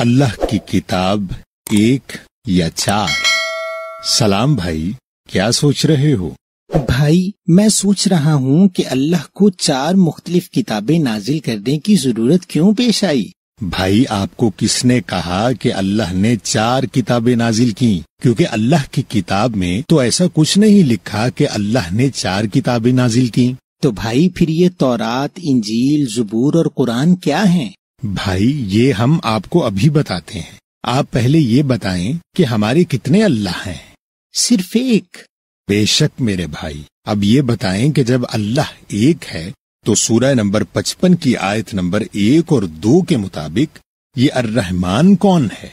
अल्लाह की किताब एक या चार सलाम भाई क्या सोच रहे हो भाई मैं सोच रहा हूँ कि अल्लाह को चार मुख्तलिफ किताबें नाजिल करने की जरूरत क्यों पेश आई भाई आपको किसने कहा कि अल्लाह ने चार किताबें नाजिल की क्योंकि अल्लाह की किताब में तो ऐसा कुछ नहीं लिखा कि अल्लाह ने चार किताबें नाजिल की तो भाई फिर ये तौरात इंजील जबूर और कुरान क्या हैं? भाई ये हम आपको अभी बताते हैं आप पहले ये बताएं कि हमारे कितने अल्लाह हैं सिर्फ एक बेशक मेरे भाई अब ये बताएं कि जब अल्लाह एक है तो सूरह नंबर पचपन की आयत नंबर एक और दो के मुताबिक ये अर्रहमान कौन है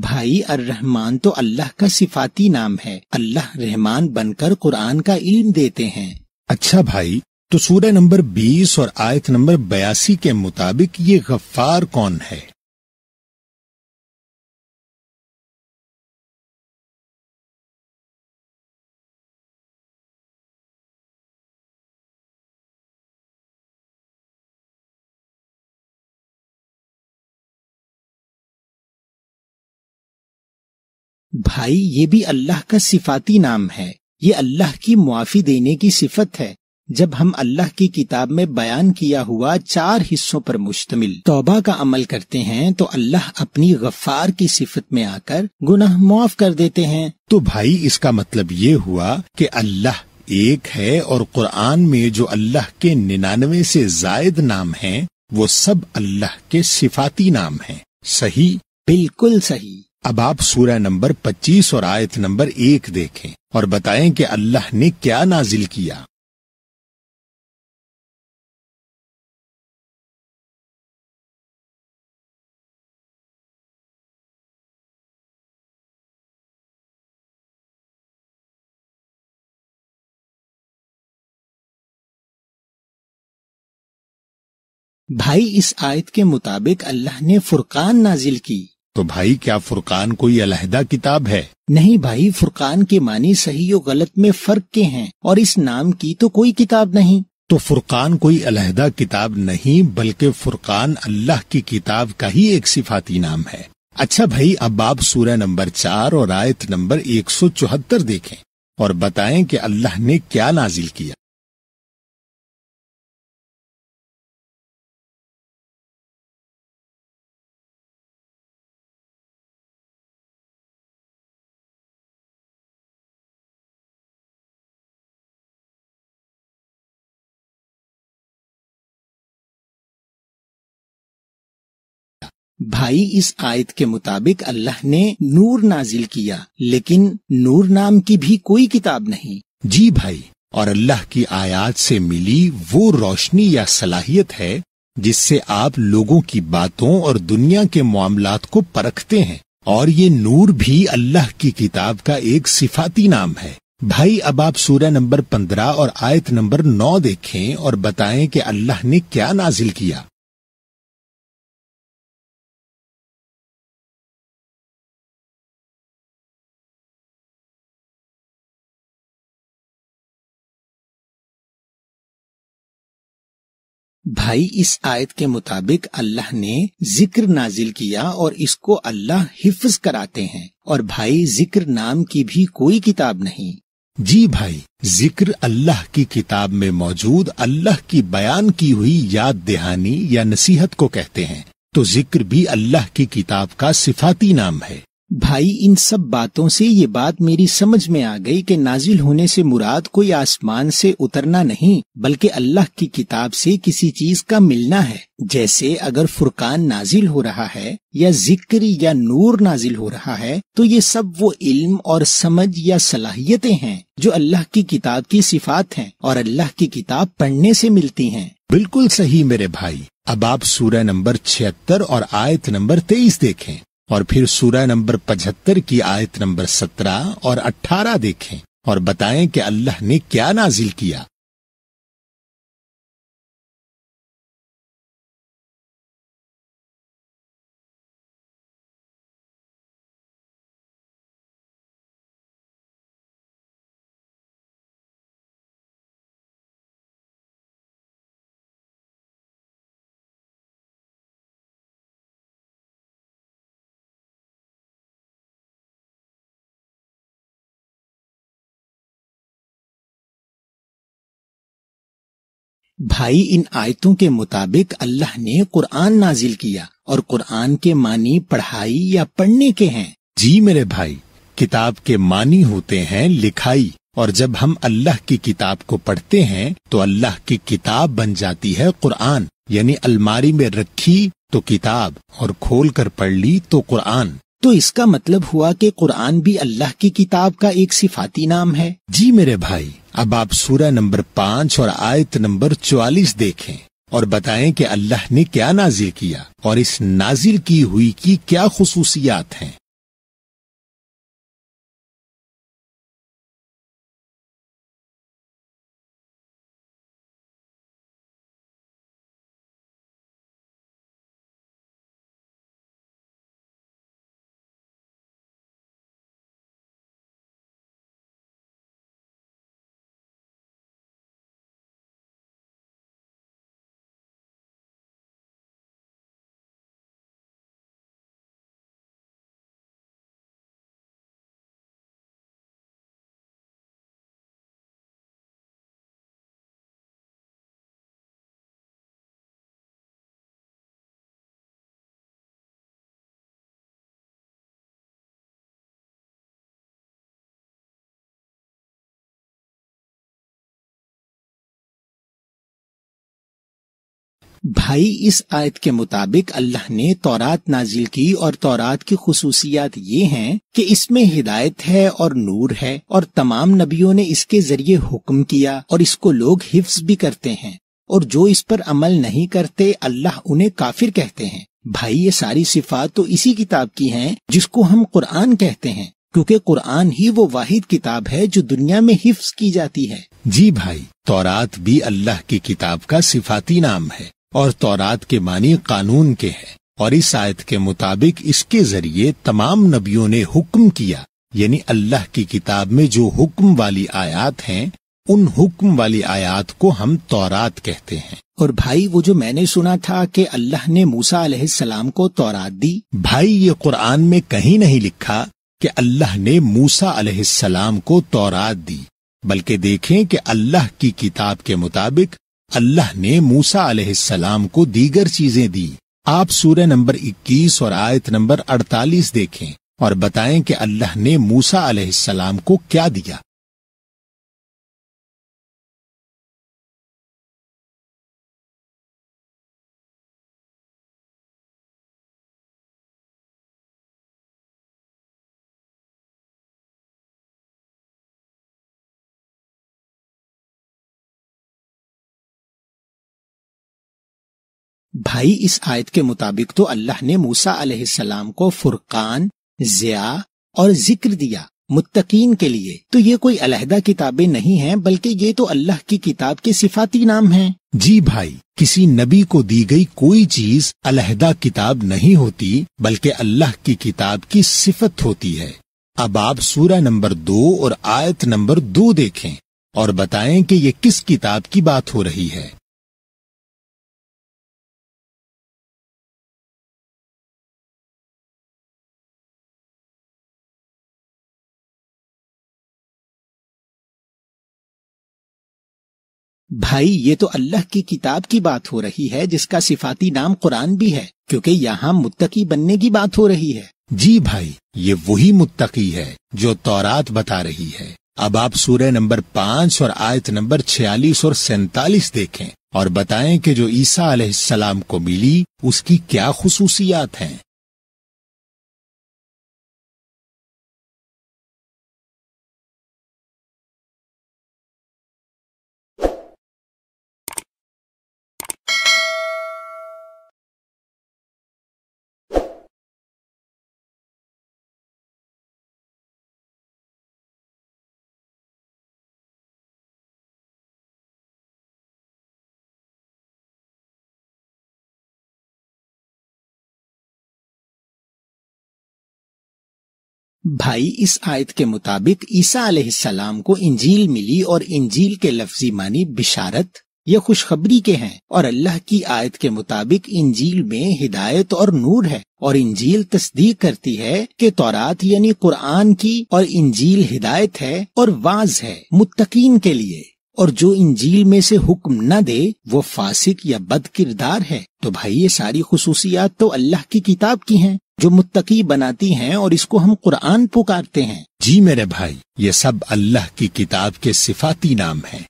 भाई अर रहमान तो अल्लाह का सिफाती नाम है अल्लाह रहमान बनकर कुरान का इल्म देते हैं अच्छा भाई तो सूर्य नंबर 20 और आयत नंबर बयासी के मुताबिक ये गफ्फार कौन है भाई ये भी अल्लाह का सिफाती नाम है ये अल्लाह की मुआफी देने की सिफत है जब हम अल्लाह की किताब में बयान किया हुआ चार हिस्सों पर मुश्तमिल तोबा का अमल करते हैं तो अल्लाह अपनी गफार की सिफत में आकर गुनाह मुआफ कर देते हैं तो भाई इसका मतलब ये हुआ कि अल्लाह एक है और कुरान में जो अल्लाह के निन्यानवे से जायद नाम हैं वो सब अल्लाह के सिफाती नाम हैं सही बिल्कुल सही अब आप सूरह नंबर 25 और आयत नंबर एक देखें और बताएं कि अल्लाह ने क्या नाजिल किया भाई इस आयत के मुताबिक अल्लाह ने फुरकान नाजिल की तो भाई क्या फुरकान कोई अलहदा किताब है नहीं भाई फुरकान के मानी सही और गलत में फर्क के हैं और इस नाम की तो कोई किताब नहीं तो फुरकान कोई अलहदा किताब नहीं बल्कि फुरकान अल्लाह की किताब का ही एक सिफाती नाम है अच्छा भाई अब आप सूर्य नंबर चार और आयत नंबर एक सौ चौहत्तर देखें और बताएं कि अल्लाह ने क्या नाजिल किया भाई इस आयत के मुताबिक अल्लाह ने नूर नाजिल किया लेकिन नूर नाम की भी कोई किताब नहीं जी भाई और अल्लाह की आयात से मिली वो रोशनी या सलाहियत है जिससे आप लोगों की बातों और दुनिया के मामला को परखते हैं और ये नूर भी अल्लाह की किताब का एक सिफाती नाम है भाई अब आप सूर्य नंबर पंद्रह और आयत नंबर नौ देखें और बताएं कि अल्लाह ने क्या नाजिल किया भाई इस आयत के मुताबिक अल्लाह ने जिक्र नाजिल किया और इसको अल्लाह हिफ्ज कराते हैं और भाई जिक्र नाम की भी कोई किताब नहीं जी भाई जिक्र अल्लाह की किताब में मौजूद अल्लाह की बयान की हुई याद दहानी या नसीहत को कहते हैं तो जिक्र भी अल्लाह की किताब का सिफाती नाम है भाई इन सब बातों से ये बात मेरी समझ में आ गई कि नाजिल होने से मुराद कोई आसमान से उतरना नहीं बल्कि अल्लाह की किताब से किसी चीज का मिलना है जैसे अगर फुरकान नाजिल हो रहा है या जिक्र या नूर नाजिल हो रहा है तो ये सब वो इल्म और समझ या सलाहियतें हैं जो अल्लाह की किताब की सिफात हैं और अल्लाह की किताब पढ़ने से मिलती हैं बिल्कुल सही मेरे भाई अब आप सूर्य नंबर छिहत्तर और आयत नंबर तेईस देखें और फिर सूरह नंबर पचहत्तर की आयत नंबर सत्रह और अट्ठारह देखें और बताएं कि अल्लाह ने क्या नाजिल किया भाई इन आयतों के मुताबिक अल्लाह ने कुरान नाजिल किया और कुरान के मानी पढ़ाई या पढ़ने के हैं जी मेरे भाई किताब के मानी होते हैं लिखाई और जब हम अल्लाह की किताब को पढ़ते हैं तो अल्लाह की किताब बन जाती है कुरान यानी अलमारी में रखी तो किताब और खोल कर पढ़ ली तो कुरान तो इसका मतलब हुआ कि कुरान भी अल्लाह की किताब का एक सिफाती नाम है जी मेरे भाई अब आप सूरह नंबर पांच और आयत नंबर चौवालीस देखें और बताएं कि अल्लाह ने क्या नाजिल किया और इस नाजिल की हुई की क्या खसूसियात हैं भाई इस आयत के मुताबिक अल्लाह ने तौरात नाजिल की और तौरात की खसूसियात ये हैं कि इसमें हिदायत है और नूर है और तमाम नबियों ने इसके जरिए हुक्म किया और इसको लोग हिफ्स भी करते हैं और जो इस पर अमल नहीं करते अल्लाह उन्हें काफिर कहते हैं भाई ये सारी सिफात तो इसी किताब की हैं जिसको हम कुरान कहते हैं क्योंकि कुरान ही वो वाहिद किताब है जो दुनिया में हिफ्स की जाती है जी भाई तौरात भी अल्लाह की किताब का सिफाती नाम है और तौरात के मानी कानून के हैं और इस आयत के मुताबिक इसके जरिए तमाम नबियों ने हुक्म किया यानी अल्लाह की किताब में जो हुक्म वाली आयात हैं उन हुक्म वाली आयात को हम तौरात कहते हैं और भाई वो जो मैंने सुना था कि अल्लाह ने मूसा अलैहिस्सलाम को तौरात दी भाई ये कुरान में कहीं नहीं लिखा कि अल्लाह ने मूसा अलैहिस्सलाम को तौरात दी बल्कि देखें कि अल्लाह की किताब के मुताबिक अल्लाह ने मूसा अलैहिस्सलाम को दीगर चीजें दी आप सूर्य नंबर 21 और आयत नंबर 48 देखें और बताएं कि अल्लाह ने मूसा अलैहिस्सलाम को क्या दिया भाई इस आयत के मुताबिक तो अल्लाह ने मूसा अलैहिस्सलाम को फुरकान जिया और जिक्र दिया मुत्तकीन के लिए तो ये कोई अलहदा किताबें नहीं हैं बल्कि ये तो अल्लाह की किताब के सिफाती नाम हैं जी भाई किसी नबी को दी गई कोई चीज अलहदा किताब नहीं होती बल्कि अल्लाह की किताब की सिफत होती है अब आप सूरा नंबर दो और आयत नंबर दो देखें और बताएं कि ये किस किताब की बात हो रही है भाई ये तो अल्लाह की किताब की बात हो रही है जिसका सिफाती नाम कुरान भी है क्योंकि यहाँ मुत्तकी बनने की बात हो रही है जी भाई ये वही मुत्तकी है जो तौरात बता रही है अब आप सूर्य नंबर पाँच और आयत नंबर छियालीस और सैतालीस देखें और बताएं कि जो ईसा सलाम को मिली उसकी क्या खसूसियात हैं भाई इस आयत के मुताबिक ईसा सलाम को इंजील मिली और इंजील के लफ्जी मानी बिशारत ये खुशखबरी के हैं और अल्लाह की आयत के मुताबिक इंजील में हिदायत और नूर है और इंजील तस्दीक करती है कि तौरात यानी कुरान की और इंजील हिदायत है और वाज है मुत्तकीन के लिए और जो इंजील में से हुक्म न दे वो फासिक या बद किरदार है तो भाई ये सारी खसूसियात तो अल्लाह की किताब की हैं जो मुत्तकी बनाती हैं और इसको हम कुरान पुकारते हैं जी मेरे भाई ये सब अल्लाह की किताब के सिफाती नाम है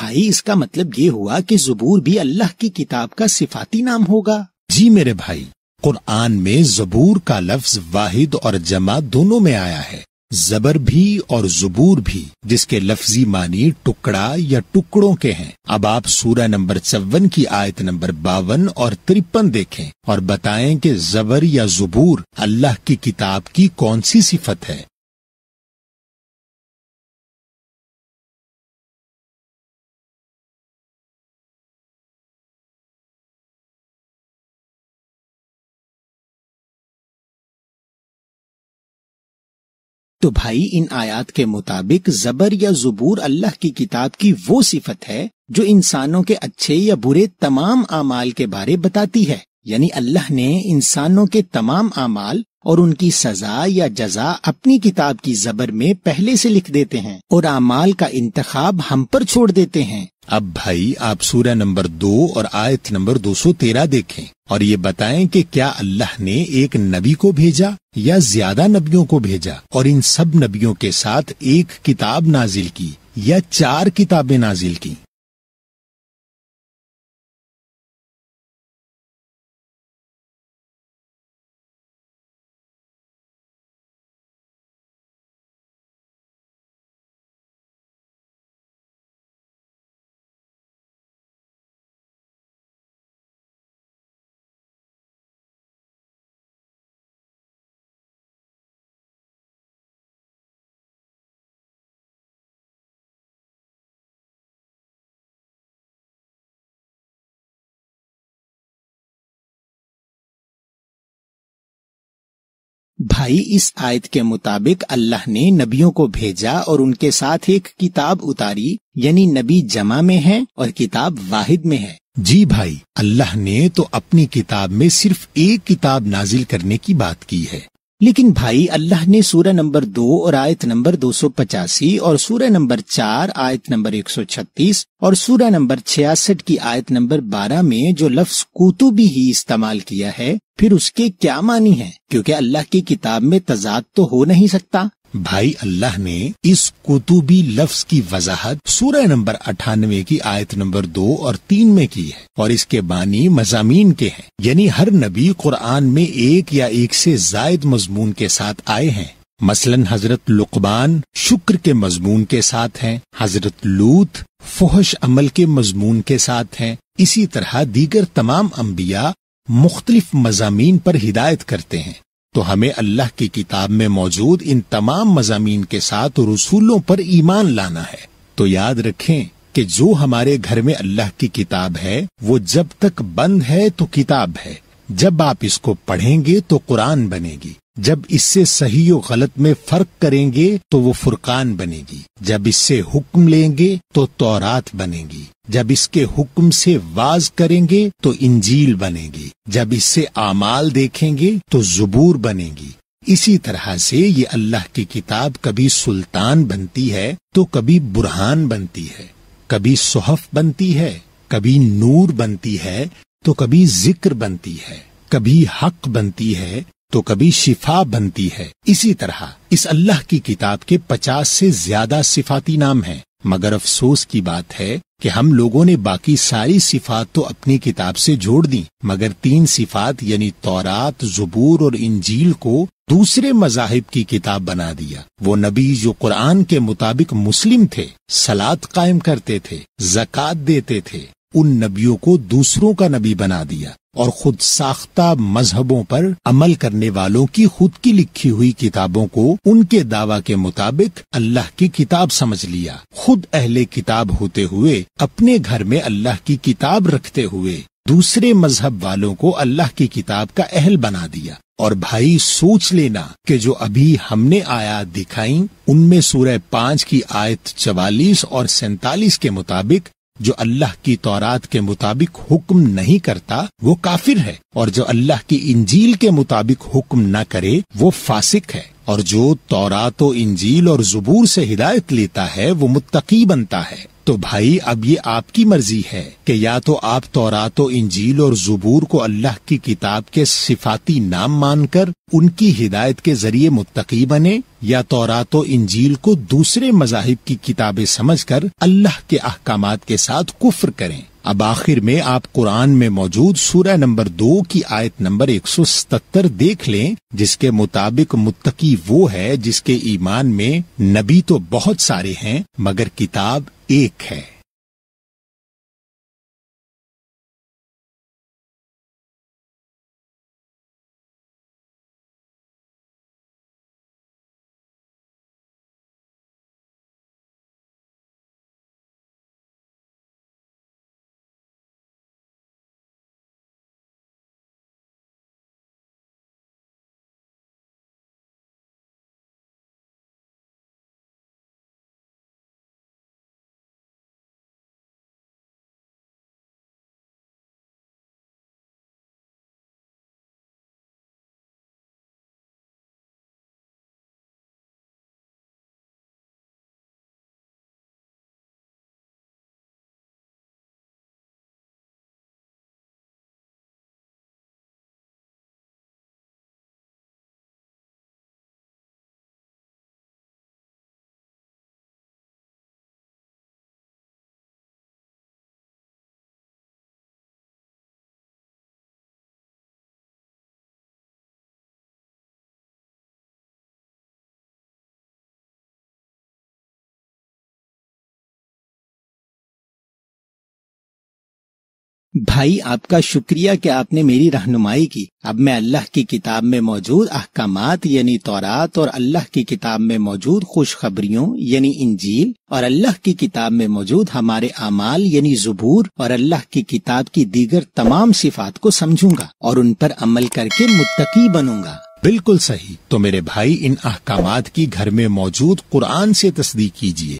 भाई इसका मतलब ये हुआ कि जबूर भी अल्लाह की किताब का सिफाती नाम होगा जी मेरे भाई कुरान में जबूर का लफ्ज वाहिद और जमा दोनों में आया है जबर भी और जबूर भी जिसके लफ्जी मानी टुकड़ा या टुकड़ों के हैं अब आप सूरह नंबर चौवन की आयत नंबर बावन और तिरपन देखें और बताएं कि जबर या जबूर अल्लाह की किताब की कौन सी सिफत है भाई इन आयात के मुताबिक जबर या जबूर अल्लाह की किताब की वो सिफत है जो इंसानों के अच्छे या बुरे तमाम अमाल के बारे बताती है यानी अल्लाह ने इंसानों के तमाम अमाल और उनकी सजा या जजा अपनी किताब की जबर में पहले से लिख देते हैं और अमाल का इंतखाब हम पर छोड़ देते हैं अब भाई आप सूर्य नंबर दो और आयत नंबर दो सौ तेरह देखें और ये बताएं कि क्या अल्लाह ने एक नबी को भेजा या ज्यादा नबियों को भेजा और इन सब नबियों के साथ एक किताब नाजिल की या चार किताबें नाजिल की भाई इस आयत के मुताबिक अल्लाह ने नबियों को भेजा और उनके साथ एक किताब उतारी यानी नबी जमा में है और किताब वाहिद में है जी भाई अल्लाह ने तो अपनी किताब में सिर्फ एक किताब नाजिल करने की बात की है लेकिन भाई अल्लाह ने सूरह नंबर दो और आयत नंबर दो सौ पचासी और सूरह नंबर चार आयत नंबर एक सौ छत्तीस और सूरह नंबर छियासठ की आयत नंबर बारह में जो लफ्ज कुतुबी ही इस्तेमाल किया है फिर उसके क्या मानी है क्योंकि अल्लाह की किताब में तजाद तो हो नहीं सकता भाई अल्लाह ने इस कुतुबी लफ्ज की वजाहत सूरह नंबर अठानवे की आयत नंबर दो और तीन में की है और इसके बानी मजामीन के हैं यानी हर नबी कुरान में एक या एक से जायद मजमून के साथ आए हैं मसलन हजरत लुकबान शुक्र के मजमून के साथ हैं हजरत लूत फोहश अमल के मजमून के साथ हैं इसी तरह दीगर तमाम अम्बिया मुख्तलिफ मजामी पर हिदायत करते हैं तो हमें अल्लाह की किताब में मौजूद इन तमाम मजामीन के साथ रसूलों पर ईमान लाना है तो याद रखें कि जो हमारे घर में अल्लाह की किताब है वो जब तक बंद है तो किताब है जब आप इसको पढ़ेंगे तो कुरान बनेगी जब इससे सही और गलत में फर्क करेंगे तो वो फुरकान बनेगी जब इससे हुक्म लेंगे तो तौरात बनेगी जब इसके हुक्म से वाज करेंगे तो इंजील बनेगी जब इससे आमाल देखेंगे तो जबूर बनेगी इसी तरह से ये अल्लाह की किताब कभी सुल्तान बनती है तो कभी बुरहान बनती है कभी सोहफ बनती है कभी नूर बनती है तो कभी जिक्र बनती है कभी हक बनती है तो कभी शिफा बनती है इसी तरह इस अल्लाह की किताब के पचास से ज्यादा सिफाती नाम हैं मगर अफसोस की बात है कि हम लोगों ने बाकी सारी सिफात तो अपनी किताब से जोड़ दी मगर तीन सिफात यानी तौरात जबूर और इंजील को दूसरे मजाहिब की किताब बना दिया वो नबी जो कुरान के मुताबिक मुस्लिम थे सलाद कायम करते थे जक़ात देते थे उन नबियों को दूसरों का नबी बना दिया और खुद साख्ता मजहबों पर अमल करने वालों की खुद की लिखी हुई किताबों को उनके दावा के मुताबिक अल्लाह की किताब समझ लिया खुद अहले किताब होते हुए अपने घर में अल्लाह की किताब रखते हुए दूसरे मजहब वालों को अल्लाह की किताब का अहल बना दिया और भाई सोच लेना कि जो अभी हमने आयात दिखाई उनमें सूरह पांच की आयत चवालीस और सैतालीस के मुताबिक जो अल्लाह की तौरात के मुताबिक हुक्म नहीं करता वो काफिर है और जो अल्लाह की इंजील के मुताबिक हुक्म न करे वो फासिक है और जो तौरात इंजील और जबूर से हिदायत लेता है वो मुत्तकी बनता है तो भाई अब ये आपकी मर्जी है कि या तो आप तौरात इंजील और जबूर को अल्लाह की किताब के सिफाती नाम मानकर उनकी हिदायत के जरिए मुत्तकी बने या तो इंजील को दूसरे मजाहिब की किताबें समझकर अल्लाह के अहकाम के साथ कुफ्र करें अब आखिर में आप कुरान में मौजूद सूरह नंबर दो की आयत नंबर एक सौ सतर देख लें जिसके मुताबिक मुत्तकी वो है जिसके ईमान में नबी तो बहुत सारे हैं मगर किताब एक है भाई आपका शुक्रिया कि आपने मेरी रहनुमाई की अब मैं अल्लाह की किताब में मौजूद अहकाम यानी तौरात और अल्लाह की किताब में मौजूद खुशखबरियों यानी इंजील और अल्लाह की किताब में मौजूद हमारे अमाल यानी जबूर और अल्लाह की किताब की दीगर तमाम सिफात को समझूंगा और उन पर अमल करके मुतकी बनूंगा बिल्कुल सही तो मेरे भाई इन अहकाम की घर में मौजूद कुरान से तस्दीक कीजिए